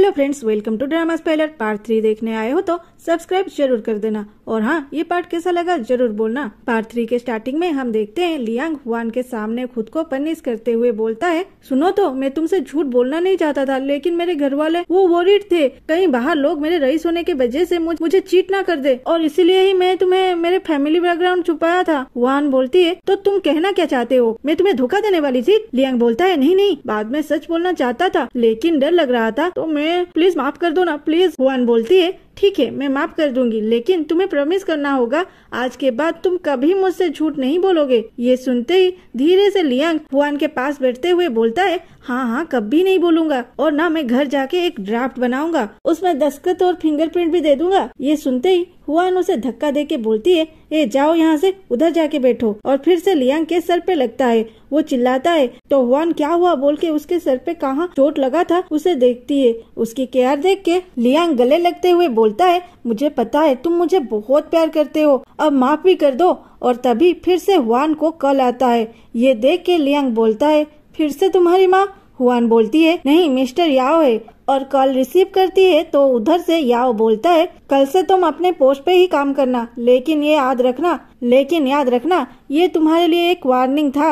hello friends welcome to drama speller part three देखने आए हो तो सब्सक्राइब जरूर कर देना और हाँ ये पार्ट कैसा लगा जरूर बोलना पार्ट थ्री के स्टार्टिंग में हम देखते हैं लियांग हुआन के सामने खुद को पनिश करते हुए बोलता है सुनो तो मैं तुमसे झूठ बोलना नहीं चाहता था लेकिन मेरे घर वाले वो वोरिड थे कहीं बाहर लोग मेरे रईस होने के वजह से मुझे चीट ना कर दे और इसीलिए ही मैं तुम्हें मेरे फैमिली बैकग्राउंड छुपाया था हुआन बोलती है तो तुम कहना क्या चाहते हो मैं तुम्हें धोखा देने वाली थी लियांग बोलता है नहीं नहीं बाद में सच बोलना चाहता था लेकिन डर लग रहा था तो मैं प्लीज माफ कर दो ना प्लीज हुआन बोलती है ठीक है मैं माफ कर दूंगी लेकिन तुम्हें प्रॉमिस करना होगा आज के बाद तुम कभी मुझसे झूठ नहीं बोलोगे ये सुनते ही धीरे से लियांग हुआन के पास बैठते हुए बोलता है हाँ हाँ कभी नहीं बोलूंगा और ना मैं घर जाके एक ड्राफ्ट बनाऊंगा उसमें दस्तखत और फिंगरप्रिंट भी दे दूंगा ये सुनते ही हुआन उसे धक्का दे के बोलती है ए जाओ यहाँ से उधर जाके बैठो और फिर से लियांग के सर पे लगता है वो चिल्लाता है तो हुआन क्या हुआ बोल के उसके सर पे कहाँ चोट लगा था उसे देखती है उसकी केयर देख के लियांग गले लगते हुए बोलता है मुझे पता है तुम मुझे बहुत प्यार करते हो अब माफ भी कर दो और तभी फिर से हुआन को कल आता है ये देख के लियांग बोलता है फिर से तुम्हारी माँ हुआन बोलती है नहीं मिस्टर याओ है और कॉल रिसीव करती है तो उधर से याओ बोलता है कल से तुम अपने पोस्ट पे ही काम करना लेकिन ये याद रखना लेकिन याद रखना ये तुम्हारे लिए एक वार्निंग था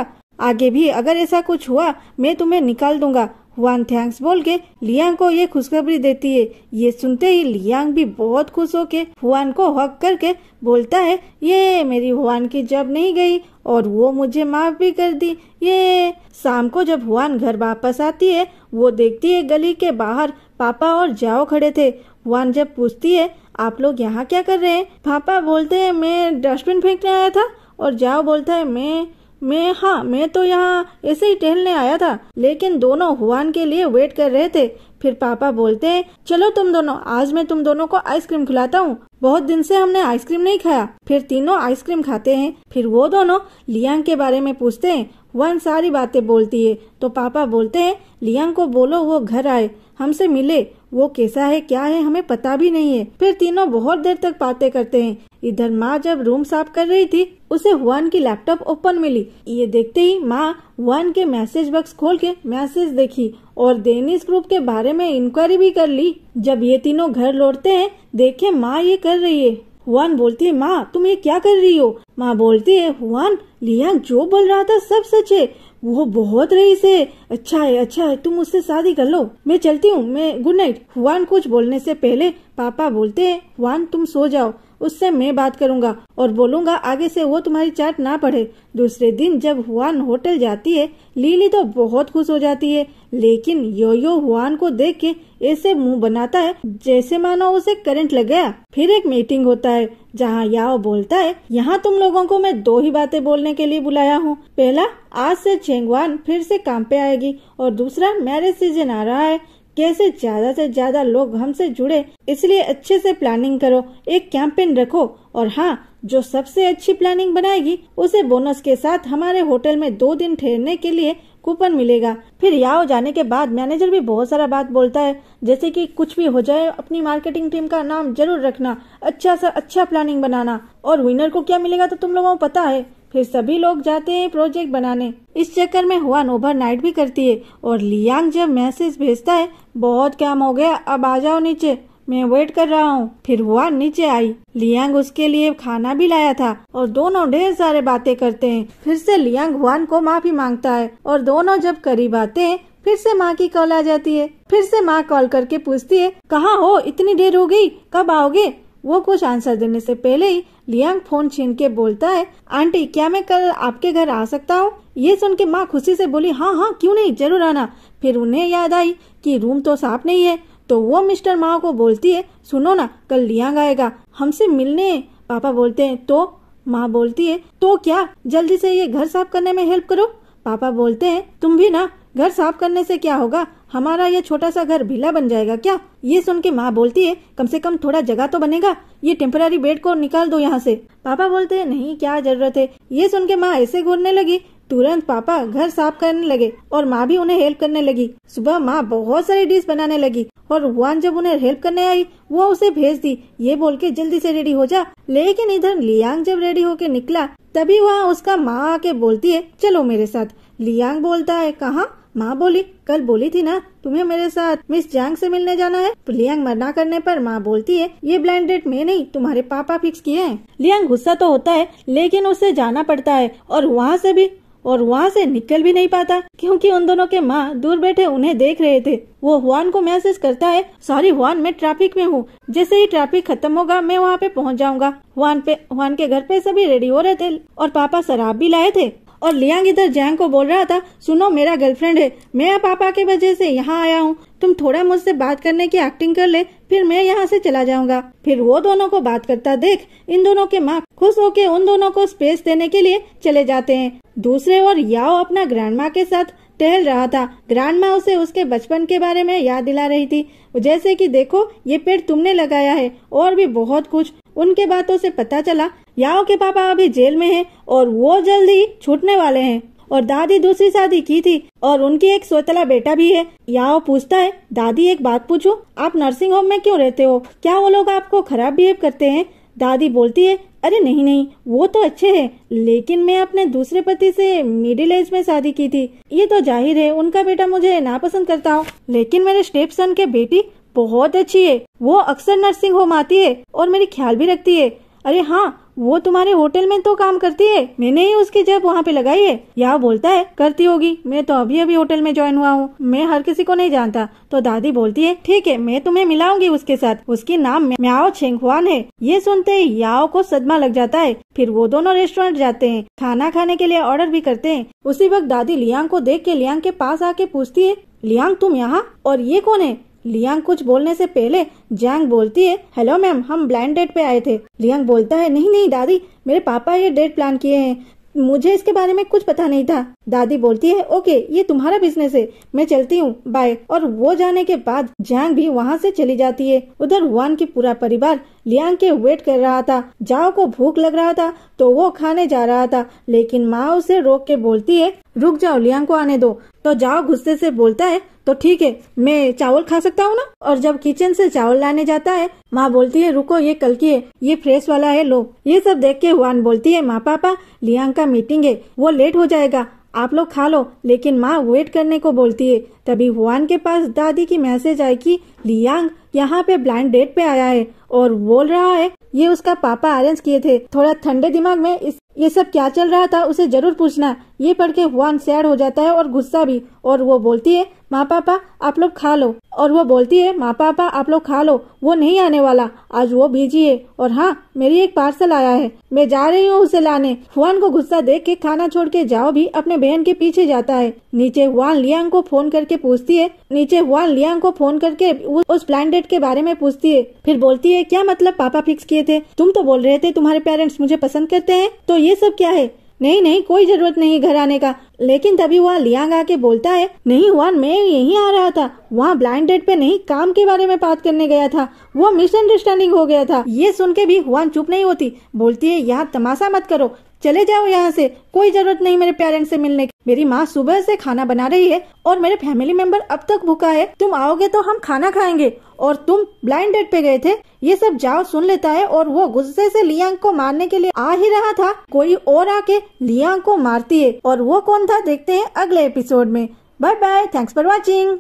आगे भी अगर ऐसा कुछ हुआ मैं तुम्हें निकाल दूंगा हुआन थैंक्स बोल के लियांग को ये खुशखबरी देती है ये सुनते ही लियांग भी बहुत खुश होके हुआन को हक करके बोलता है ये मेरी हुआन की जब नहीं गई और वो मुझे माफ भी कर दी ये शाम को जब हुआन घर वापस आती है वो देखती है गली के बाहर पापा और जाओ खड़े थे हुआन जब पूछती है आप लोग यहाँ क्या कर रहे हैं पापा बोलते हैं मैं डस्टबिन फेंकने आया था और जाओ बोलता है मैं मैं हाँ मैं तो यहाँ ऐसे ही टहलने आया था लेकिन दोनों हुआन के लिए वेट कर रहे थे फिर पापा बोलते हैं चलो तुम दोनों आज मैं तुम दोनों को आइसक्रीम खिलाता हूँ बहुत दिन से हमने आइसक्रीम नहीं खाया फिर तीनों आइसक्रीम खाते हैं फिर वो दोनों लियांग के बारे में पूछते हैं वन सारी बातें बोलती है तो पापा बोलते हैं लियांग को बोलो वो घर आए हमसे मिले वो कैसा है क्या है हमें पता भी नहीं है फिर तीनों बहुत देर तक बातें करते हैं इधर माँ जब रूम साफ कर रही थी उसे हुआन की लैपटॉप ओपन मिली ये देखते ही माँ हुआन के मैसेज बॉक्स खोल के मैसेज देखी और डेनिस ग्रुप के बारे में इंक्वायरी भी कर ली जब ये तीनों घर लौटते हैं देखे माँ ये कर रही है हुआन बोलती है माँ तुम ये क्या कर रही हो माँ बोलती है हुआन लिया जो बोल रहा था सब सच है वो बहुत रईस है अच्छा है अच्छा है तुम उससे शादी कर लो मैं चलती हूँ मैं गुड नाइट हुआन कुछ बोलने से पहले पापा बोलते हैं हुआन तुम सो जाओ उससे मैं बात करूंगा और बोलूंगा आगे से वो तुम्हारी चाट ना पढ़े दूसरे दिन जब हुआन होटल जाती है लीली तो बहुत खुश हो जाती है लेकिन यो यो हुआन को देख के ऐसे मुंह बनाता है जैसे मानो उसे करंट लग गया फिर एक मीटिंग होता है जहाँ याओ बोलता है यहाँ तुम लोगों को मैं दो ही बातें बोलने के लिए बुलाया हूँ पहला आज से चेंगवान फिर से काम पे आएगी और दूसरा मैरिज सीजन आ रहा है कैसे ज्यादा से ज्यादा लोग हमसे जुड़े इसलिए अच्छे से प्लानिंग करो एक कैंपेन रखो और हाँ जो सबसे अच्छी प्लानिंग बनाएगी उसे बोनस के साथ हमारे होटल में दो दिन ठहरने के लिए कूपन मिलेगा फिर याओ जाने के बाद मैनेजर भी बहुत सारा बात बोलता है जैसे कि कुछ भी हो जाए अपनी मार्केटिंग टीम का नाम जरूर रखना अच्छा सा अच्छा प्लानिंग बनाना और विनर को क्या मिलेगा तो तुम लोगों को पता है फिर सभी लोग जाते हैं प्रोजेक्ट बनाने इस चक्कर में हुआन ओवरनाइट भी करती है और लियांग जब मैसेज भेजता है बहुत काम हो गया अब आ जाओ नीचे मैं वेट कर रहा हूँ फिर हुआ नीचे आई लियांग उसके लिए खाना भी लाया था और दोनों ढेर सारे बातें करते हैं फिर से लियांग हुआन को माफी मांगता है और दोनों जब करीब आते हैं फिर से माँ की कॉल आ जाती है फिर से माँ कॉल करके पूछती है कहाँ हो इतनी देर हो गई कब आओगे वो कुछ आंसर देने से पहले ही लियांग फोन छीन के बोलता है आंटी क्या मैं कल आपके घर आ सकता हूँ ये सुन के माँ खुशी से बोली हाँ हाँ क्यों नहीं जरूर आना फिर उन्हें याद आई कि रूम तो साफ नहीं है तो वो मिस्टर माँ को बोलती है सुनो ना कल लियांग आएगा हमसे मिलने पापा बोलते हैं तो माँ बोलती है तो क्या जल्दी से ये घर साफ करने में हेल्प करो पापा बोलते हैं तुम भी ना घर साफ करने से क्या होगा हमारा ये छोटा सा घर भीला बन जाएगा क्या ये सुन के माँ बोलती है कम से कम थोड़ा जगह तो बनेगा ये टेम्पररी बेड को निकाल दो यहाँ से पापा बोलते हैं नहीं क्या जरूरत है ये सुन के माँ ऐसे घूरने लगी तुरंत पापा घर साफ करने लगे और माँ भी उन्हें हेल्प करने लगी सुबह माँ बहुत सारी डिश बनाने लगी और वन जब उन्हें हेल्प करने आई वो उसे भेज दी ये बोल के जल्दी से रेडी हो जा लेकिन इधर लियांग जब रेडी होके निकला तभी वहाँ उसका माँ आके बोलती है चलो मेरे साथ लियांग बोलता है कहा माँ बोली कल बोली थी ना तुम्हें मेरे साथ मिस जैंग से मिलने जाना है तो लियांग मना करने पर माँ बोलती है ये ब्लाइंड डेट मैं नहीं तुम्हारे पापा फिक्स किए हैं लियांग गुस्सा तो होता है लेकिन उसे जाना पड़ता है और वहाँ से भी और वहाँ से निकल भी नहीं पाता क्योंकि उन दोनों के माँ दूर बैठे उन्हें देख रहे थे वो हुआन को मैसेज करता है सॉरी हुआन मैं ट्रैफिक में हूँ जैसे ही ट्रैफिक खत्म होगा मैं वहाँ पे पहुँच जाऊंगा हुआन पे हुआन के घर पे सभी रेडी हो रहे थे और पापा शराब भी लाए थे और लियांग इधर जैंग को बोल रहा था सुनो मेरा गर्लफ्रेंड है मैं पापा के वजह से यहाँ आया हूँ तुम थोड़ा मुझसे बात करने की एक्टिंग कर ले फिर मैं यहाँ से चला जाऊंगा फिर वो दोनों को बात करता देख इन दोनों के माँ खुश होके उन दोनों को स्पेस देने के लिए चले जाते हैं दूसरे और याओ अपना ग्रैंड माँ के साथ टहल रहा था ग्रैंड माँ उसे उसके बचपन के बारे में याद दिला रही थी जैसे कि देखो ये पेड़ तुमने लगाया है और भी बहुत कुछ उनके बातों से पता चला याओ के पापा अभी जेल में हैं और वो जल्द ही छूटने वाले हैं और दादी दूसरी शादी की थी और उनकी एक सोतला बेटा भी है याओ पूछता है दादी एक बात पूछू आप नर्सिंग होम में क्यों रहते हो क्या वो लोग आपको खराब बिहेव करते हैं दादी बोलती है अरे नहीं नहीं वो तो अच्छे हैं लेकिन मैं अपने दूसरे पति से मिडिल एज में शादी की थी ये तो जाहिर है उनका बेटा मुझे नापसंद करता हूँ लेकिन मेरे स्टेप सन के बेटी बहुत अच्छी है वो अक्सर नर्सिंग होम आती है और मेरी ख्याल भी रखती है अरे हाँ वो तुम्हारे होटल में तो काम करती है मैंने ही उसकी जेब वहाँ पे लगाई है यहाँ बोलता है करती होगी मैं तो अभी अभी होटल में ज्वाइन हुआ हूँ मैं हर किसी को नहीं जानता तो दादी बोलती है ठीक है मैं तुम्हें मिलाऊंगी उसके साथ उसकी नाम म्याओ छेंगवान है ये सुनते ही याओ को सदमा लग जाता है फिर वो दोनों रेस्टोरेंट जाते हैं खाना खाने के लिए ऑर्डर भी करते हैं उसी वक्त दादी लियांग को देख के लियांग के पास आके पूछती है लियांग तुम यहाँ और ये कौन है लियांग कुछ बोलने से पहले जैंग बोलती है हेलो मैम हम ब्लाइंड डेट पे आए थे लियांग बोलता है नहीं नहीं दादी मेरे पापा ये डेट प्लान किए हैं मुझे इसके बारे में कुछ पता नहीं था दादी बोलती है ओके ये तुम्हारा बिजनेस है मैं चलती हूँ बाय और वो जाने के बाद जैंग भी वहाँ से चली जाती है उधर वान की पूरा परिवार लियांग के वेट कर रहा था जाओ को भूख लग रहा था तो वो खाने जा रहा था लेकिन माँ उसे रोक के बोलती है रुक जाओ लियांग को आने दो तो जाओ गुस्से से बोलता है तो ठीक है मैं चावल खा सकता हूँ ना और जब किचन से चावल लाने जाता है माँ बोलती है रुको ये कल की है ये फ्रेश वाला है लो ये सब देख के वान बोलती है माँ पापा लियांग का मीटिंग है वो लेट हो जाएगा आप लोग खा लो लेकिन माँ वेट करने को बोलती है तभी वान के पास दादी की मैसेज आई कि लियांग यहाँ पे ब्लाइंड डेट पे आया है और बोल रहा है ये उसका पापा अरेंज किए थे थोड़ा ठंडे दिमाग में इस ये सब क्या चल रहा था उसे जरूर पूछना ये पढ़ के हुआन सैड हो जाता है और गुस्सा भी और वो बोलती है माँ पापा आप लोग खा लो और वो बोलती है माँ पापा आप लोग खा लो वो नहीं आने वाला आज वो बिजी है और हाँ मेरी एक पार्सल आया है मैं जा रही हूँ उसे लाने हुआन को गुस्सा देख के खाना छोड़ के जाओ भी अपने बहन के पीछे जाता है नीचे हुआन लियांग को फोन करके पूछती है नीचे हुआन लियांग को फोन करके उस प्लान डेट के बारे में पूछती है फिर बोलती है क्या मतलब पापा फिक्स किए थे तुम तो बोल रहे थे तुम्हारे पेरेंट्स मुझे पसंद करते हैं तो ये सब क्या है नहीं नहीं कोई जरूरत नहीं घर आने का लेकिन तभी वह लियांग आके बोलता है नहीं वन मैं यही आ रहा था वहाँ ब्लाइंड डेट पे नहीं काम के बारे में बात करने गया था वो मिसअंडरस्टैंडिंग हो गया था ये सुन के भी वन चुप नहीं होती बोलती है यहाँ तमाशा मत करो चले जाओ यहाँ से कोई जरूरत नहीं मेरे पेरेंट्स से मिलने की मेरी माँ सुबह से खाना बना रही है और मेरे फैमिली मेंबर अब तक भूखा है तुम आओगे तो हम खाना खाएंगे और तुम ब्लाइंड डेट पे गए थे ये सब जाओ सुन लेता है और वो गुस्से से लियांग को मारने के लिए आ ही रहा था कोई और आके लियांग को मारती है और वो कौन था देखते है अगले एपिसोड में bye bye thanks for watching